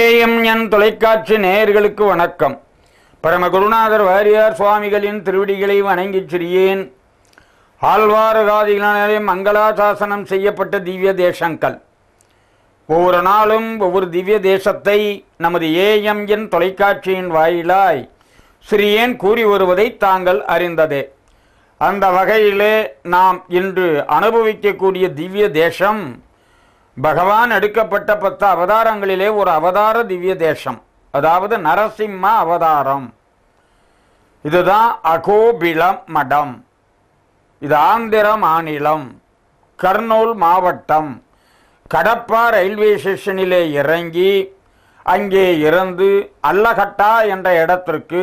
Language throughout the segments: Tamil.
ஏஎம் என் தொலைக்காட்சி நேயர்களுக்கு வணக்கம் பரமகுருநாதர் வாரியார் சுவாமிகளின் திருவிடிகளை வணங்கி சிறியேன் ஆழ்வாரகாதிகளாலே மங்களாசாசனம் செய்யப்பட்ட திவ்ய தேசங்கள் ஒவ்வொரு நாளும் ஒவ்வொரு திவ்ய தேசத்தை நமது ஏஎம் என் தொலைக்காட்சியின் வாயிலாய் சிறியேன் கூறி வருவதை தாங்கள் அறிந்ததே அந்த வகையிலே நாம் இன்று அனுபவிக்கக்கூடிய திவ்ய தேசம் பகவான் எடுக்கப்பட்ட பத்து அவதாரங்களிலே ஒரு அவதார திவ்ய தேசம் அதாவது நரசிம்ம அவதாரம் இதுதான் அகோபில மடம் இது ஆந்திர மாநிலம் கர்னூல் மாவட்டம் கடப்பா ரயில்வே ஸ்டேஷனிலே இறங்கி அங்கே இருந்து அல்லகட்டா என்ற இடத்திற்கு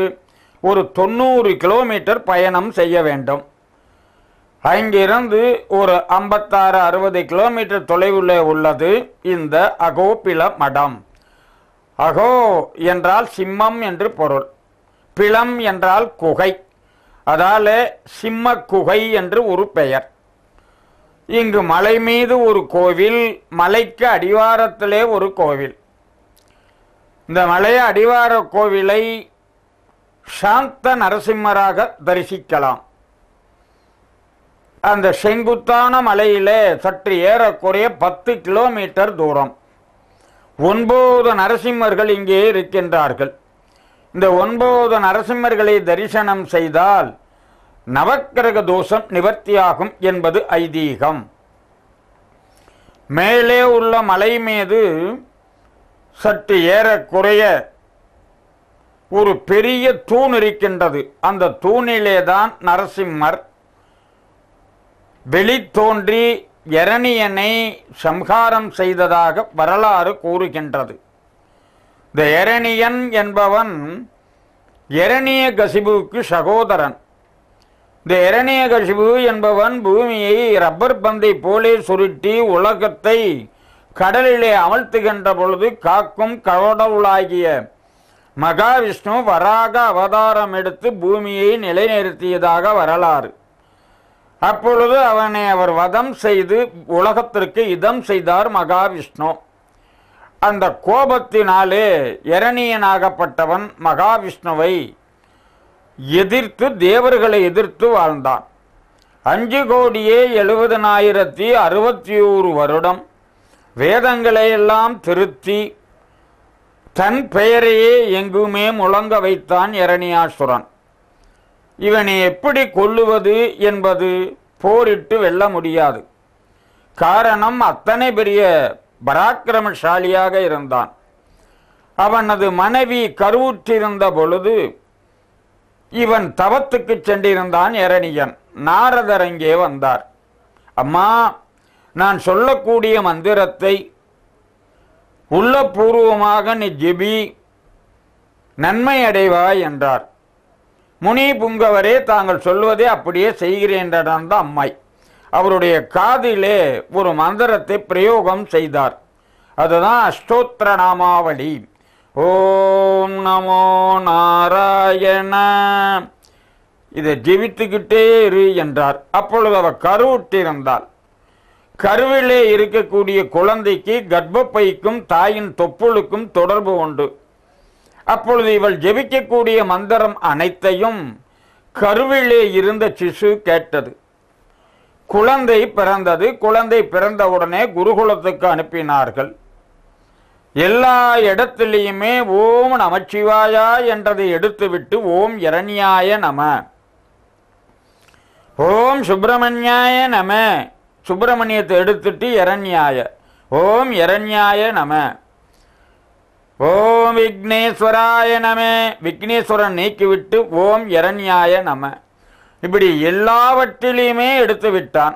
ஒரு தொண்ணூறு கிலோமீட்டர் பயணம் செய்ய வேண்டும் அங்கிருந்து ஒரு ஐம்பத்தாறு அறுபது கிலோமீட்டர் தொலைவில் உள்ளது இந்த அகோபில மடம் அகோ என்றால் சிம்மம் என்று பொருள் பிளம் என்றால் குகை அதால சிம்ம குகை என்று ஒரு பெயர் இங்கு மலை மீது ஒரு கோவில் மலைக்கு அடிவாரத்திலே ஒரு கோவில் இந்த மலைய அடிவார கோவிலை சாந்த நரசிம்மராக தரிசிக்கலாம் அந்த செங்குத்தான மலையிலே சற்று ஏறக்குறைய பத்து கிலோமீட்டர் தூரம் ஒன்பது நரசிம்மர்கள் இங்கே இருக்கின்றார்கள் இந்த ஒன்பது நரசிம்மர்களை தரிசனம் செய்தால் நவக்கிரக தோஷம் நிவர்த்தியாகும் என்பது ஐதீகம் மேலே உள்ள மலை மீது சற்று ஏறக்குறைய ஒரு பெரிய தூண் இருக்கின்றது அந்த தூணிலே தான் நரசிம்மர் வெளித்தோன்றி எரணியனை சம்ஹாரம் செய்ததாக வரலாறு கூறுகின்றது இந்த எரணியன் என்பவன் எரணிய கசிபுவுக்கு சகோதரன் இந்த எரணிய கசிபு என்பவன் பூமியை ரப்பர் பந்தை போலே சுருட்டி உலகத்தை கடலிலே அமழ்த்துகின்ற பொழுது காக்கும் கடவுளாகிய மகாவிஷ்ணு வராக அவதாரம் எடுத்து பூமியை நிலைநிறுத்தியதாக வரலாறு அப்பொழுது அவனை அவர் வதம் செய்து உலகத்திற்கு இதம் செய்தார் மகாவிஷ்ணு அந்த கோபத்தினாலே இரணியனாகப்பட்டவன் மகாவிஷ்ணுவை எதிர்த்து தேவர்களை எதிர்த்து வாழ்ந்தான் அஞ்சு கோடியே எழுபதனாயிரத்தி அறுபத்தி ஓரு வருடம் வேதங்களையெல்லாம் திருத்தி தன் பெயரையே எங்குமே முழங்க வைத்தான் இரணியாசுரன் இவனை எப்படி கொல்லுவது என்பது போரிட்டு வெல்ல முடியாது காரணம் அத்தனை பெரிய பராக்கிரமசாலியாக இருந்தான் அவனது மனைவி கருவுற்றிருந்த பொழுது இவன் தவத்துக்கு சென்றிருந்தான் எரணியன் நாரதர் அங்கே வந்தார் அம்மா நான் சொல்லக்கூடிய மந்திரத்தை உள்ளபூர்வமாக நீ ஜிபி நன்மை அடைவாய் என்றார் முனி புங்கவரே தாங்கள் சொல்வதே அப்படியே செய்கிறேன்றான் அம்மாய் அவருடைய காதிலே ஒரு மந்திரத்தை பிரயோகம் செய்தார் அதுதான் அஷ்டோத்திர நாமாவளி ஓம் நமோ நாராயண இதை ஜெபித்துக்கிட்டே இரு என்றார் அப்பொழுது அவர் கருவுற்றிருந்தாள் கருவிலே இருக்கக்கூடிய குழந்தைக்கு கர்ப்பப்பைக்கும் தாயின் தொப்புளுக்கும் தொடர்பு உண்டு அப்பொழுது இவள் ஜெபிக்கக்கூடிய மந்திரம் அனைத்தையும் கருவிலே இருந்த சிசு கேட்டது குழந்தை பிறந்தது குழந்தை பிறந்தவுடனே குருகுலத்துக்கு அனுப்பினார்கள் எல்லா இடத்திலையுமே ஓம் நமச்சிவாயா என்றதை எடுத்துவிட்டு ஓம் இரண்யாய நம ஓம் சுப்பிரமணியாய நம சுப்பிரமணியத்தை எடுத்துட்டு இரண்யாய ஓம் இரண்யாய நம ஓம் விக்னேஸ்வராய நம விக்னேஸ்வரன் நீக்கிவிட்டு ஓம் இரண்யாய நம இப்படி எல்லாவற்றிலையுமே எடுத்து விட்டான்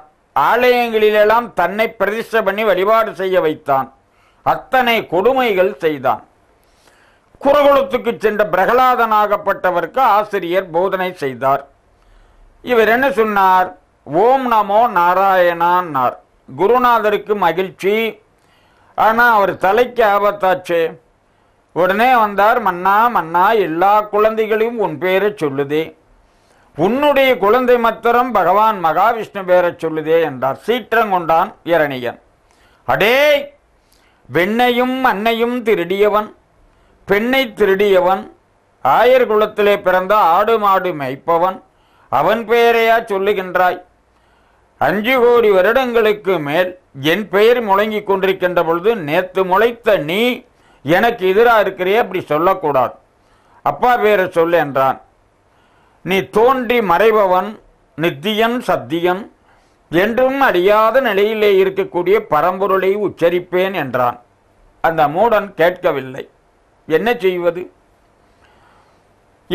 ஆலயங்களிலெல்லாம் தன்னை பிரதிஷ்டை பண்ணி வழிபாடு செய்ய வைத்தான் அத்தனை கொடுமைகள் செய்தான் குரகுலத்துக்கு சென்ற பிரகலாதனாகப்பட்டவருக்கு ஆசிரியர் போதனை செய்தார் இவர் என்ன சொன்னார் ஓம் நமோ நாராயணான் குருநாதருக்கு மகிழ்ச்சி ஆனால் அவர் தலைக்கு ஆபத்தாச்சே உடனே வந்தார் மன்னா மன்னா எல்லா குழந்தைகளையும் உன் பேரை சொல்லுதே உன்னுடைய குழந்தை மத்திரம் பகவான் மகாவிஷ்ணு பேரை சொல்லுதே என்றார் சீற்றங்கொண்டான் இரணியன் அடே வெண்ணையும் மண்ணையும் திருடியவன் பெண்ணை திருடியவன் ஆயர் குலத்திலே பிறந்த ஆடு மாடு மேய்ப்பவன் அவன் பெயரையா சொல்லுகின்றாய் அஞ்சு கோடி வருடங்களுக்கு மேல் என் பெயர் முழங்கிக் கொண்டிருக்கின்ற பொழுது நேற்று முளைத்த நீ எனக்கு எதிராக இருக்கிறே அப்படி சொல்லக்கூடாது அப்பா பேரை சொல் என்றான் நீ தோன்றி மறைபவன் நித்தியன் சத்தியன் என்றும் அறியாத நிலையிலே இருக்கக்கூடிய பரம்பொருளை உச்சரிப்பேன் என்றான் அந்த மூடன் கேட்கவில்லை என்ன செய்வது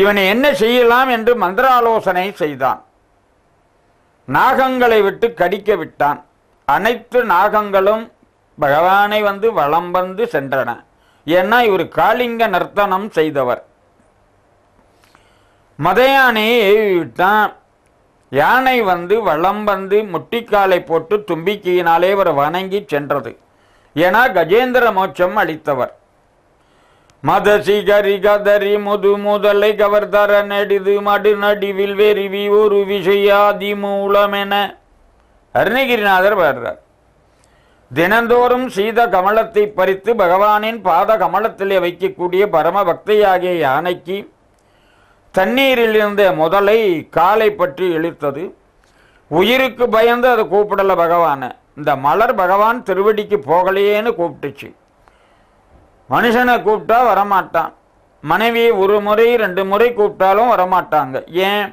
இவனை என்ன செய்யலாம் என்று மந்திராலோசனை செய்தான் நாகங்களை விட்டு கடிக்க விட்டான் அனைத்து நாகங்களும் பகவானை வந்து வளம் வந்து சென்றன ஏன்னா இவர் காளிங்க நர்த்தனம் செய்தவர் மதையானையை ஏவி யானை வந்து வளம் வந்து முட்டிக்காலை போட்டு தும்பிக்கையினாலே இவர் வணங்கி சென்றது என கஜேந்திர மோட்சம் அளித்தவர் மதசி கரி கதறி முது முதலை கவர்தர நெடிது மடு நடிவில் வெறிவி ஒரு விஷயாதி மூலமென அருணகிரிநாதர் பாடுறார் தினந்தோறும் சீத கமலத்தை பறித்து பகவானின் பாத கமலத்திலே வைக்கக்கூடிய பரம பக்தியாகிய யானைக்கு தண்ணீரில் இருந்த முதலை காலை பற்றி இழுத்தது உயிருக்கு பயந்து அதை கூப்பிடலை பகவானை இந்த மலர் பகவான் திருவடிக்கு போகலையேன்னு கூப்பிட்டுச்சு மனுஷனை கூப்பிட்டா வரமாட்டான் மனைவி ஒரு முறை ரெண்டு முறை கூப்பிட்டாலும் வரமாட்டாங்க ஏன்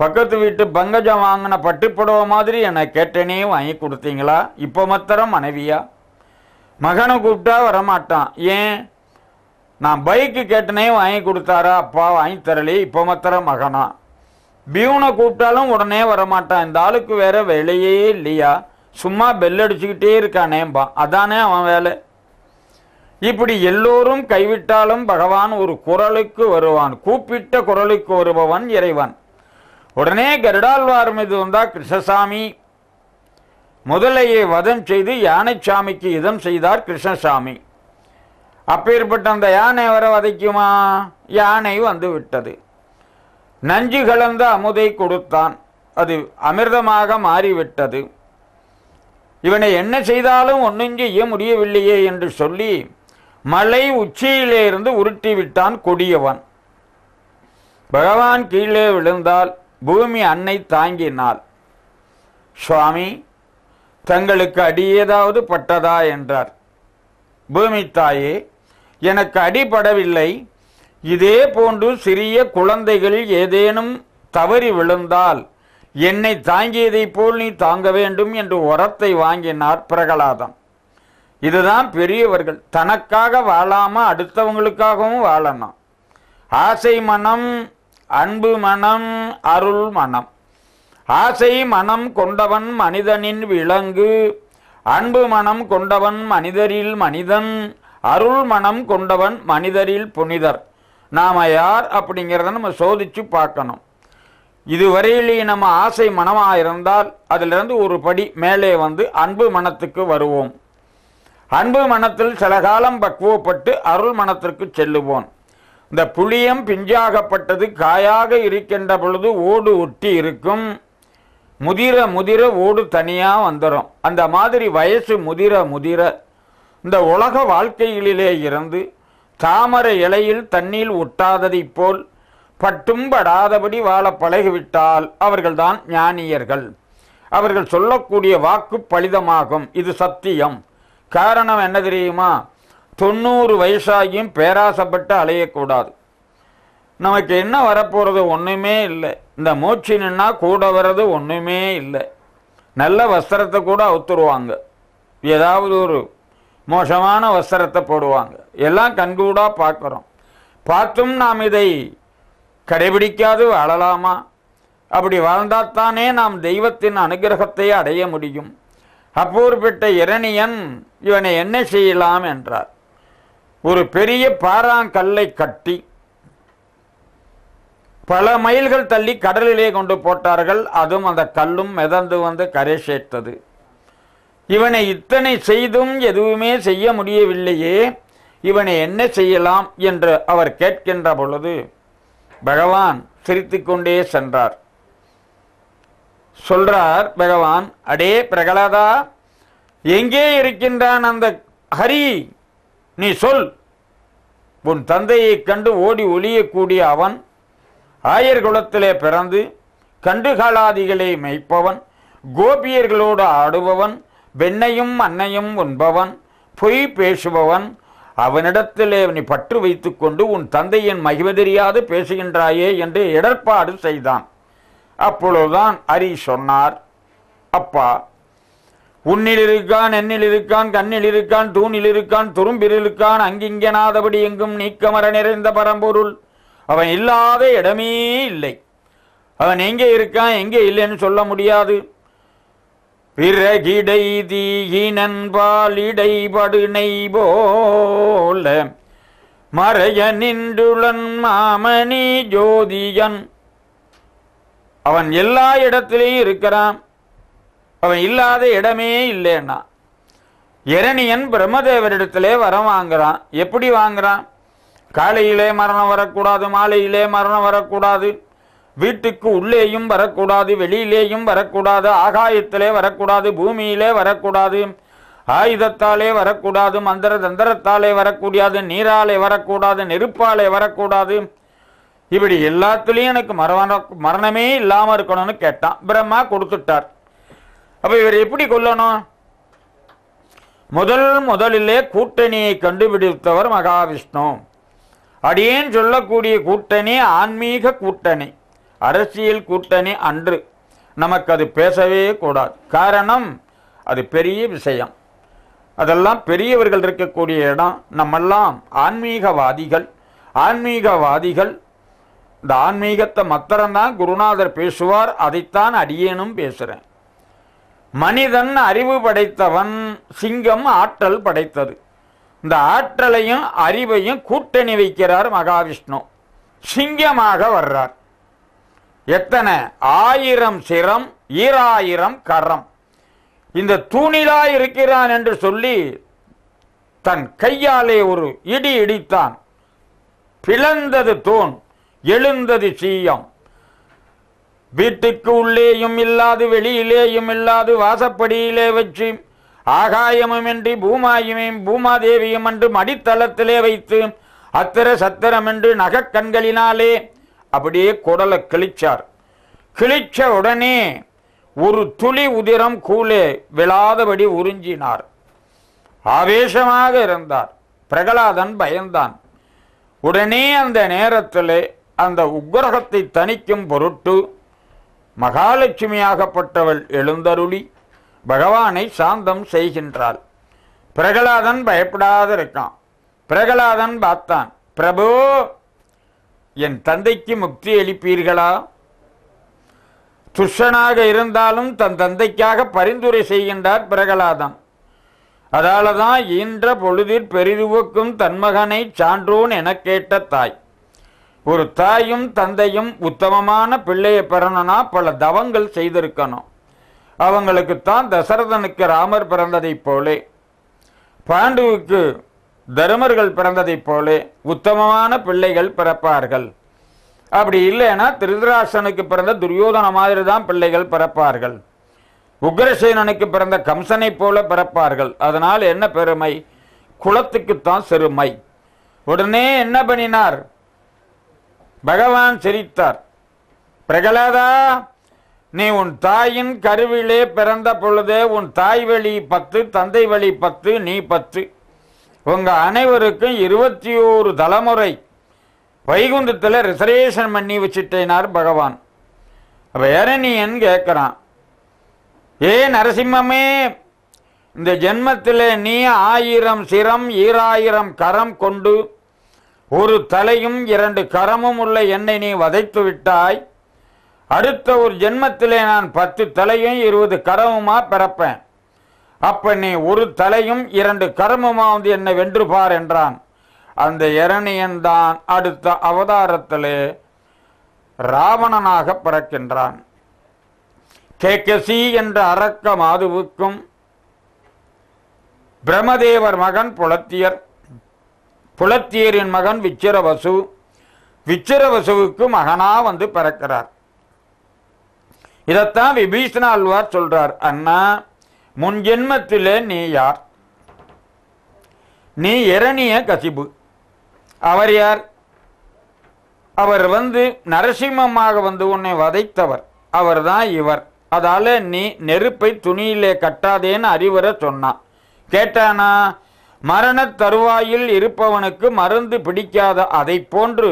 பக்கத்து வீட்டு பங்கஜம் வாங்கின பட்டுப்புடவை மாதிரி என்னை கேட்டேனே வாங்கி கொடுத்தீங்களா இப்போ மாத்திரம் மனைவியா மகனை கூப்பிட்டா வரமாட்டான் ஏன் நான் பைக்கு கேட்டனே வாங்கி கொடுத்தாரா அப்பா வாங்கி தரலையே இப்போ மாத்திரம் மகனா பியூனை கூப்பிட்டாலும் உடனே வரமாட்டான் இந்த ஆளுக்கு வேற வேலையே இல்லையா சும்மா பெல் அடிச்சுக்கிட்டே இருக்கானேம்பா அதானே அவன் வேலை இப்படி எல்லோரும் கைவிட்டாலும் பகவான் ஒரு குரலுக்கு வருவான் கூப்பிட்ட குரலுக்கு வருபவன் இறைவன் உடனே கருடாழ்வார் மீது வந்தால் கிருஷ்ணசாமி முதலையை வதம் செய்து யானைச்சாமிக்கு இதம் செய்தார் கிருஷ்ணசாமி அப்பேற்பட்ட அந்த யானை வர வதைக்குமா யானை வந்து விட்டது நஞ்சு கலந்த அமுதை கொடுத்தான் அது அமிர்தமாக மாறிவிட்டது இவனை என்ன செய்தாலும் ஒன்றும் செய்ய முடியவில்லையே என்று சொல்லி மலை உச்சியிலே இருந்து உருட்டி விட்டான் கொடியவன் பகவான் கீழே விழுந்தால் பூமி அன்னை தாங்கினாள் சுவாமி தங்களுக்கு அடி ஏதாவது பட்டதா என்றார் பூமி தாயே எனக்கு அடிபடவில்லை இதே போன்று சிறிய குழந்தைகள் ஏதேனும் தவறி விழுந்தால் என்னை தாங்கியதைப் போல் நீ தாங்க வேண்டும் என்று உரத்தை வாங்கினார் பிரகலாதம் இதுதான் பெரியவர்கள் தனக்காக வாழாமல் அடுத்தவங்களுக்காகவும் வாழணும் ஆசை மனம் அன்பு மனம் அருள் மனம் ஆசை மனம் கொண்டவன் மனிதனின் விலங்கு அன்பு மனம் கொண்டவன் மனிதரில் மனிதன் அருள் மனம் கொண்டவன் மனிதரில் புனிதர் நாம் யார் அப்படிங்கிறத நம்ம சோதித்து பார்க்கணும் இதுவரையிலேயே நம்ம ஆசை மனமாக இருந்தால் அதிலிருந்து ஒரு படி மேலே வந்து அன்பு மனத்துக்கு வருவோம் அன்பு மனத்தில் சில காலம் பக்குவப்பட்டு அருள் மனத்திற்கு செல்லுவோம் இந்த புளியம் பிஞ்சாகப்பட்டது காயாக இருக்கின்ற பொழுது ஓடு ஒட்டி இருக்கும் முதிர முதிர ஓடு தனியாக வந்துடும் அந்த மாதிரி வயசு முதிர முதிர இந்த உலக வாழ்க்கையிலே இருந்து தாமரை இலையில் தண்ணீர் ஒட்டாததைப் போல் பட்டும்படாதபடி வாழ பழகிவிட்டால் அவர்கள்தான் ஞானியர்கள் அவர்கள் சொல்லக்கூடிய வாக்கு பலிதமாகும் இது சத்தியம் காரணம் என்ன தெரியுமா தொண்ணூறு வயசாகியும் பேராசப்பட்டு அலையக்கூடாது நமக்கு என்ன வரப்போகிறது ஒன்றுமே இல்லை இந்த மூச்சு நின்னா கூட வர்றது ஒன்றுமே இல்லை நல்ல வஸ்திரத்தை கூட அவுத்துருவாங்க ஏதாவது ஒரு மோசமான வஸ்திரத்தை போடுவாங்க எல்லாம் கண்கூடாக பார்க்குறோம் பார்த்தும் நாம் இதை கடைபிடிக்காது வாழலாமா அப்படி வாழ்ந்தாத்தானே நாம் தெய்வத்தின் அனுகிரகத்தை அடைய முடியும் அப்போர்பெட்ட இரணியன் இவனை என்ன செய்யலாம் என்றார் ஒரு பெரிய கல்லை கட்டி பல மைல்கள் தள்ளி கடலிலே கொண்டு போட்டார்கள் அதுவும் அந்த கல்லும் மிதந்து வந்து கரை சேர்த்தது இவனை இத்தனை செய்தும் எதுவுமே செய்ய முடியவில்லையே இவனை என்ன செய்யலாம் என்று அவர் கேட்கின்ற பொழுது பகவான் சிரித்து கொண்டே சென்றார் சொல்றார் பகவான் அடே பிரகலாதா எங்கே இருக்கின்றான் அந்த ஹரி நீ சொல் உன் தந்தையை கண்டு ஓடி ஒளியக்கூடிய அவன் ஆயர்குலத்திலே பிறந்து கண்டுகாலாதிகளை மெய்ப்பவன் கோபியர்களோடு ஆடுபவன் வெண்ணையும் அன்னையும் உண்பவன் பொய் பேசுபவன் அவனிடத்திலே நீ பற்று வைத்துக்கொண்டு உன் தந்தையின் மகிமை தெரியாது பேசுகின்றாயே என்று இடர்பாடு செய்தான் அப்பொழுதுதான் அரி சொன்னார் அப்பா உன்னில் இருக்கான் என்னில் இருக்கான் கண்ணில் இருக்கான் தூணில் இருக்கான் துரும்பில் இருக்கான் அங்கிங்கனாதபடி எங்கும் நீக்கமர நிறைந்த பரம்பொருள் அவன் இல்லாத இடமே இல்லை அவன் எங்கே இருக்கான் எங்கே இல்லைன்னு சொல்ல முடியாது பிறகிடை தீயினன் பாலிடை போல மறைய நின்றுளன் மாமணி ஜோதியன் அவன் எல்லா இடத்திலையும் இருக்கிறான் அவன் இல்லாத இடமே இல்லைன்னா இரணியன் பிரம்மதேவரிடத்திலே வரம் வாங்குறான் எப்படி வாங்குறான் காலையிலே மரணம் வரக்கூடாது மாலையிலே மரணம் வரக்கூடாது வீட்டுக்கு உள்ளேயும் வரக்கூடாது வெளியிலேயும் வரக்கூடாது ஆகாயத்திலே வரக்கூடாது பூமியிலே வரக்கூடாது ஆயுதத்தாலே வரக்கூடாது மந்திர தந்திரத்தாலே வரக்கூடாது நீராலே வரக்கூடாது நெருப்பாலே வரக்கூடாது இப்படி எல்லாத்துலேயும் எனக்கு மரண மரணமே இல்லாமல் இருக்கணும்னு கேட்டான் பிரம்மா கொடுத்துட்டார் அப்போ இவர் எப்படி கொல்லணும் முதல் முதலிலே கூட்டணியை கண்டுபிடித்தவர் மகாவிஷ்ணு அடியேன் சொல்லக்கூடிய கூட்டணி ஆன்மீக கூட்டணி அரசியல் கூட்டணி அன்று நமக்கு அது பேசவே கூடாது காரணம் அது பெரிய விஷயம் அதெல்லாம் பெரியவர்கள் இருக்கக்கூடிய இடம் நம்மெல்லாம் ஆன்மீகவாதிகள் ஆன்மீகவாதிகள் இந்த ஆன்மீகத்தை மத்திரம்தான் குருநாதர் பேசுவார் அதைத்தான் அடியேனும் பேசுகிறேன் மனிதன் அறிவு படைத்தவன் சிங்கம் ஆற்றல் படைத்தது இந்த ஆற்றலையும் அறிவையும் கூட்டணி வைக்கிறார் மகாவிஷ்ணு சிங்கமாக வர்றார் எத்தனை ஆயிரம் சிரம் ஈராயிரம் கரம் இந்த தூணிலா இருக்கிறான் என்று சொல்லி தன் கையாலே ஒரு இடி இடித்தான் பிளந்தது தூண் எழுந்தது சீயம் வீட்டுக்கு உள்ளேயும் இல்லாது வெளியிலேயும் இல்லாது வாசப்படியிலே வச்சு ஆகாயமுமின்றி பூமாயுமையும் பூமாதேவியும் என்று மடித்தளத்திலே வைத்து அத்திர சத்திரம் என்று நகக்கண்களினாலே அப்படியே குடலை கிழிச்சார் கிழிச்ச உடனே ஒரு துளி உதிரம் கூலே விழாதபடி உறிஞ்சினார் ஆவேசமாக இருந்தார் பிரகலாதன் பயந்தான் உடனே அந்த நேரத்தில் அந்த உக்ரகத்தை தணிக்கும் பொருட்டு மகாலட்சுமியாகப்பட்டவள் எழுந்தருளி பகவானை சாந்தம் செய்கின்றாள் பிரகலாதன் பயப்படாத இருக்கான் பிரகலாதன் பார்த்தான் பிரபு என் தந்தைக்கு முக்தி அளிப்பீர்களா துஷனாக இருந்தாலும் தன் தந்தைக்காக பரிந்துரை செய்கின்றார் பிரகலாதன் அதால தான் ஈன்ற பொழுதில் பெரிதுவுக்கும் தன்மகனை சான்றோன் என கேட்ட தாய் ஒரு தாயும் தந்தையும் உத்தமமான பிள்ளையை பிறனனா பல தவங்கள் செய்திருக்கணும் அவங்களுக்கு தான் தசரதனுக்கு ராமர் பிறந்ததைப் போலே பாண்டுவுக்கு தருமர்கள் பிறந்ததைப் போலே உத்தமமான பிள்ளைகள் பிறப்பார்கள் அப்படி இல்லைன்னா திருதராசனுக்கு பிறந்த துரியோதன மாதிரி தான் பிள்ளைகள் பிறப்பார்கள் உக்ரசேனனுக்கு பிறந்த கம்சனை போல பிறப்பார்கள் அதனால் என்ன பெருமை குலத்துக்குத்தான் சிறுமை உடனே என்ன பண்ணினார் பகவான் சிரித்தார் பிரகலாதா நீ உன் தாயின் கருவிலே பிறந்த பொழுது உன் தாய் வழி பத்து தந்தை வழி பத்து நீ பத்து உங்க அனைவருக்கும் இருபத்தி ஓரு தலைமுறை வைகுந்தத்தில் ரிசர்வேஷன் பண்ணி வச்சுட்டேனார் பகவான் அப்போ நீ என் கேட்குறான் ஏ நரசிம்மமே இந்த ஜென்மத்தில் நீ ஆயிரம் சிரம் ஈராயிரம் கரம் கொண்டு ஒரு தலையும் இரண்டு கரமும் உள்ள என்னை நீ வதைத்து விட்டாய் அடுத்த ஒரு ஜென்மத்திலே நான் பத்து தலையும் இருபது கரமுமா பிறப்பேன் அப்ப நீ ஒரு தலையும் இரண்டு கரமுமா வந்து என்னை வென்று பார் என்றான் அந்த இரணியன் தான் அடுத்த அவதாரத்திலே ராவணனாக பிறக்கின்றான் கேகசி என்ற அரக்க மாதுவுக்கும் பிரமதேவர் மகன் புலத்தியர் புலத்தியரின் மகன் விச்சிரவசு விச்சிரவசுவுக்கு மகனா வந்து பிறக்கிறார் இதைத்தான் விபீஷண அல்வார் சொல்றார் அண்ணா முன் ஜென்மத்திலே நீ யார் நீ இரணிய கசிபு அவர் யார் அவர் வந்து நரசிம்மமாக வந்து உன்னை வதைத்தவர் அவர் தான் இவர் அதால நீ நெருப்பை துணியிலே கட்டாதேன்னு அறிவுரை சொன்னான் கேட்டானா மரணத் தருவாயில் இருப்பவனுக்கு மருந்து பிடிக்காத அதை போன்று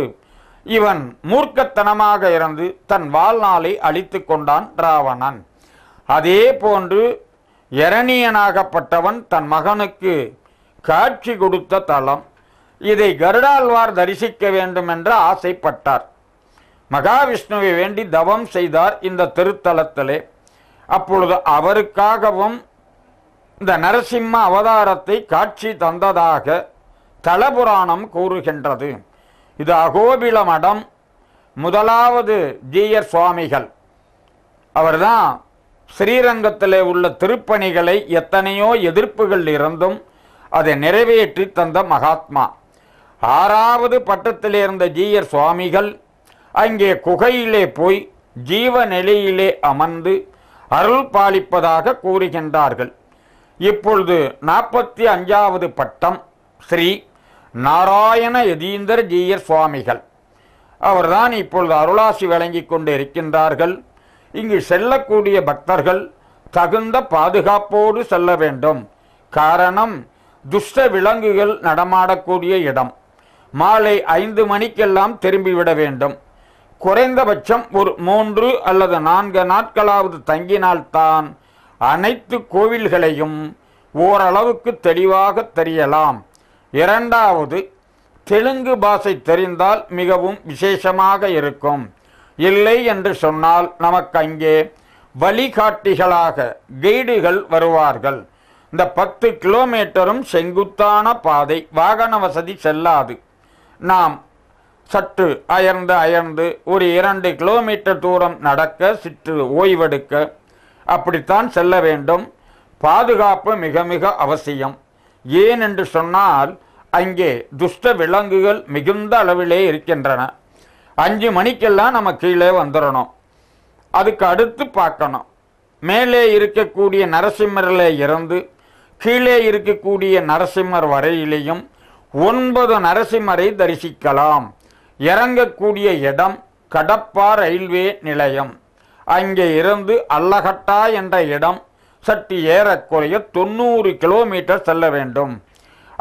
இவன் மூர்க்கத்தனமாக இறந்து தன் வாழ்நாளை அழித்து கொண்டான் ராவணன் அதே போன்று இரணியனாகப்பட்டவன் தன் மகனுக்கு காட்சி கொடுத்த தலம் இதை கருடாழ்வார் தரிசிக்க வேண்டும் என்று ஆசைப்பட்டார் மகாவிஷ்ணுவை வேண்டி தவம் செய்தார் இந்த திருத்தலத்திலே அப்பொழுது அவருக்காகவும் இந்த நரசிம்ம அவதாரத்தை காட்சி தந்ததாக தலபுராணம் கூறுகின்றது இது அகோபில மடம் முதலாவது ஜீயர் சுவாமிகள் அவர்தான் ஸ்ரீரங்கத்திலே உள்ள திருப்பணிகளை எத்தனையோ எதிர்ப்புகள் இருந்தும் அதை நிறைவேற்றி தந்த மகாத்மா ஆறாவது பட்டத்தில் இருந்த ஜீயர் சுவாமிகள் அங்கே குகையிலே போய் ஜீவ நிலையிலே அமர்ந்து அருள் பாலிப்பதாக கூறுகின்றார்கள் இப்பொழுது நாற்பத்தி அஞ்சாவது பட்டம் ஸ்ரீ நாராயண யதீந்தர் ஜீயர் சுவாமிகள் அவர்தான் இப்பொழுது அருளாசி வழங்கி கொண்டு இருக்கின்றார்கள் இங்கு செல்லக்கூடிய பக்தர்கள் தகுந்த பாதுகாப்போடு செல்ல வேண்டும் காரணம் துஷ்ட விலங்குகள் நடமாடக்கூடிய இடம் மாலை ஐந்து மணிக்கெல்லாம் திரும்பிவிட வேண்டும் குறைந்தபட்சம் ஒரு மூன்று அல்லது நான்கு நாட்களாவது தங்கினால்தான் அனைத்து கோவில்களையும் ஓரளவுக்கு தெளிவாக தெரியலாம் இரண்டாவது தெலுங்கு பாஷை தெரிந்தால் மிகவும் விசேஷமாக இருக்கும் இல்லை என்று சொன்னால் நமக்கு அங்கே வழிகாட்டிகளாக கைடுகள் வருவார்கள் இந்த பத்து கிலோமீட்டரும் செங்குத்தான பாதை வாகன வசதி செல்லாது நாம் சற்று அயர்ந்து அயர்ந்து ஒரு இரண்டு கிலோமீட்டர் தூரம் நடக்க சிற்று ஓய்வெடுக்க அப்படித்தான் செல்ல வேண்டும் பாதுகாப்பு மிக மிக அவசியம் ஏன் என்று சொன்னால் அங்கே துஷ்ட விலங்குகள் மிகுந்த அளவிலே இருக்கின்றன அஞ்சு மணிக்கெல்லாம் நம்ம கீழே வந்துடணும் அதுக்கு அடுத்து பார்க்கணும் மேலே இருக்கக்கூடிய நரசிம்மரில் இருந்து கீழே இருக்கக்கூடிய நரசிம்மர் வரையிலையும் ஒன்பது நரசிம்மரை தரிசிக்கலாம் இறங்கக்கூடிய இடம் கடப்பா ரயில்வே நிலையம் அங்கே இருந்து அல்லகட்டா என்ற இடம் சற்று ஏறக்குறைய தொண்ணூறு கிலோமீட்டர் செல்ல வேண்டும்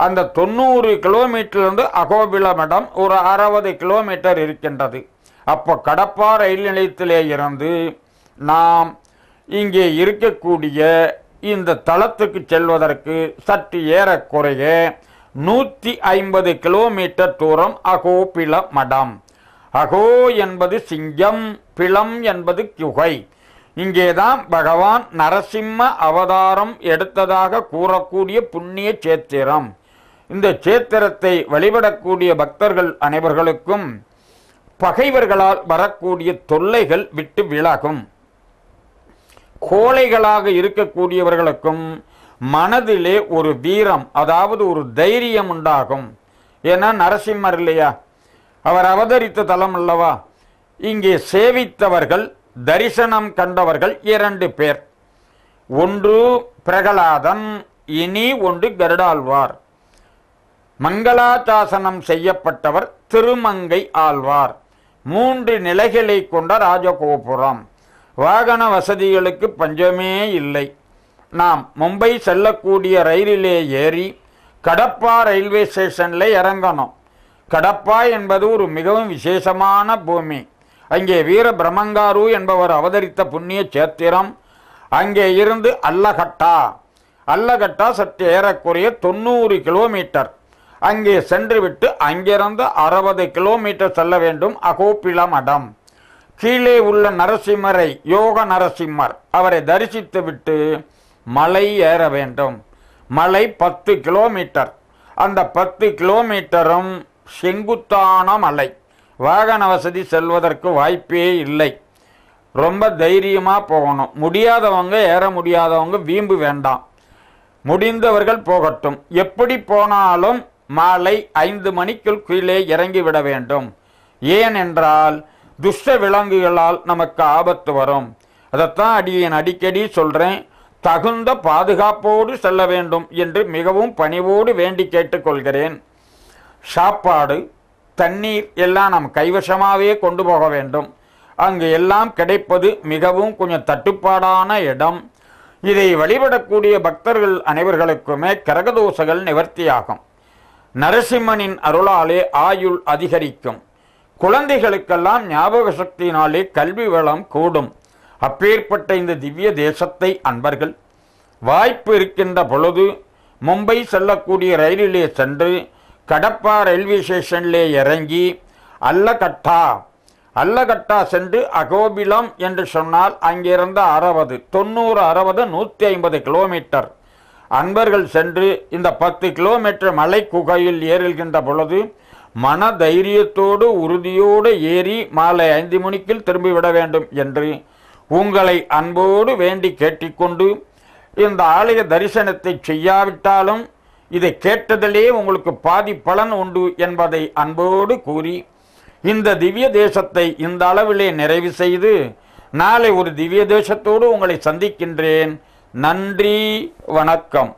அந்த தொண்ணூறு கிலோமீட்டர்லேருந்து அகோபில மடம் ஒரு அறுபது கிலோமீட்டர் இருக்கின்றது அப்போ கடப்பா ரயில் நிலையத்திலே இருந்து நாம் இங்கே இருக்கக்கூடிய இந்த தளத்துக்கு செல்வதற்கு சற்று ஏறக்குறைய நூற்றி ஐம்பது கிலோமீட்டர் தூரம் அகோபில மடம் அகோ என்பது சிங்கம் பிளம் என்பது குகை இங்கேதான் பகவான் நரசிம்ம அவதாரம் எடுத்ததாக கூறக்கூடிய புண்ணிய சேத்திரம் இந்த சேத்திரத்தை வழிபடக்கூடிய பக்தர்கள் அனைவர்களுக்கும் பகைவர்களால் வரக்கூடிய தொல்லைகள் விட்டு விலகும் கோழைகளாக இருக்கக்கூடியவர்களுக்கும் மனதிலே ஒரு வீரம் அதாவது ஒரு தைரியம் உண்டாகும் ஏன்னா நரசிம்மர் இல்லையா அவர் அவதரித்த தலம் அல்லவா இங்கே சேவித்தவர்கள் தரிசனம் கண்டவர்கள் இரண்டு பேர் ஒன்று பிரகலாதன் இனி ஒன்று கருடாழ்வார் மங்களாதாசனம் செய்யப்பட்டவர் திருமங்கை ஆழ்வார் மூன்று நிலைகளை கொண்ட ராஜகோபுரம் வாகன வசதிகளுக்கு பஞ்சமே இல்லை நாம் மும்பை செல்லக்கூடிய ரயிலிலே ஏறி கடப்பா ரயில்வே ஸ்டேஷனில் இறங்கணும் கடப்பா என்பது ஒரு மிகவும் விசேஷமான பூமி அங்கே வீர பிரமங்காரு என்பவர் அவதரித்த புண்ணிய சேத்திரம் அங்கே இருந்து அல்லகட்டா அல்லகட்டா சற்று ஏறக்குறைய தொண்ணூறு கிலோமீட்டர் அங்கே சென்றுவிட்டு அங்கிருந்து அறுபது கிலோமீட்டர் செல்ல வேண்டும் அகோப்பில மடம் கீழே உள்ள நரசிம்மரை யோக நரசிம்மர் அவரை தரிசித்து விட்டு மலை ஏற வேண்டும் மலை பத்து கிலோமீட்டர் அந்த பத்து கிலோமீட்டரும் செங்குத்தான மலை வாகன வசதி செல்வதற்கு வாய்ப்பே இல்லை ரொம்ப தைரியமாக போகணும் முடியாதவங்க ஏற முடியாதவங்க வீம்பு வேண்டாம் முடிந்தவர்கள் போகட்டும் எப்படி போனாலும் மாலை ஐந்து மணிக்குள் கீழே இறங்கிவிட வேண்டும் ஏனென்றால் துஷ்ட விலங்குகளால் நமக்கு ஆபத்து வரும் அதைத்தான் அடியேன் அடிக்கடி சொல்கிறேன் தகுந்த பாதுகாப்போடு செல்ல வேண்டும் என்று மிகவும் பணிவோடு வேண்டி கேட்டுக்கொள்கிறேன் சாப்பாடு தண்ணீர் எல்லாம் நாம் கைவசமாகவே கொண்டு போக வேண்டும் அங்கு எல்லாம் கிடைப்பது மிகவும் கொஞ்சம் தட்டுப்பாடான இடம் இதை வழிபடக்கூடிய பக்தர்கள் அனைவர்களுக்குமே கரகதோசைகள் நிவர்த்தியாகும் நரசிம்மனின் அருளாலே ஆயுள் அதிகரிக்கும் குழந்தைகளுக்கெல்லாம் ஞாபக சக்தியினாலே கல்வி வளம் கூடும் அப்பேற்பட்ட இந்த திவ்ய தேசத்தை அன்பர்கள் வாய்ப்பு இருக்கின்ற பொழுது மும்பை செல்லக்கூடிய ரயிலிலே சென்று கடப்பா ரயில்வே ஸ்டேஷனில் இறங்கி அல்லகட்டா அல்லகட்டா சென்று அகோபிலம் என்று சொன்னால் அங்கிருந்து அறுபது தொண்ணூறு அறுபது நூற்றி ஐம்பது கிலோமீட்டர் அன்பர்கள் சென்று இந்த பத்து கிலோமீட்டர் மலை குகையில் ஏறுகின்ற பொழுது மன தைரியத்தோடு உறுதியோடு ஏறி மாலை ஐந்து மணிக்கில் திரும்பிவிட வேண்டும் என்று உங்களை அன்போடு வேண்டி கேட்டிக்கொண்டு இந்த ஆலய தரிசனத்தை செய்யாவிட்டாலும் இதை கேட்டதிலே உங்களுக்கு பாதி பலன் உண்டு என்பதை அன்போடு கூறி இந்த திவ்ய தேசத்தை இந்த அளவிலே நிறைவு செய்து நாளை ஒரு திவ்ய தேசத்தோடு உங்களை சந்திக்கின்றேன் நன்றி வணக்கம்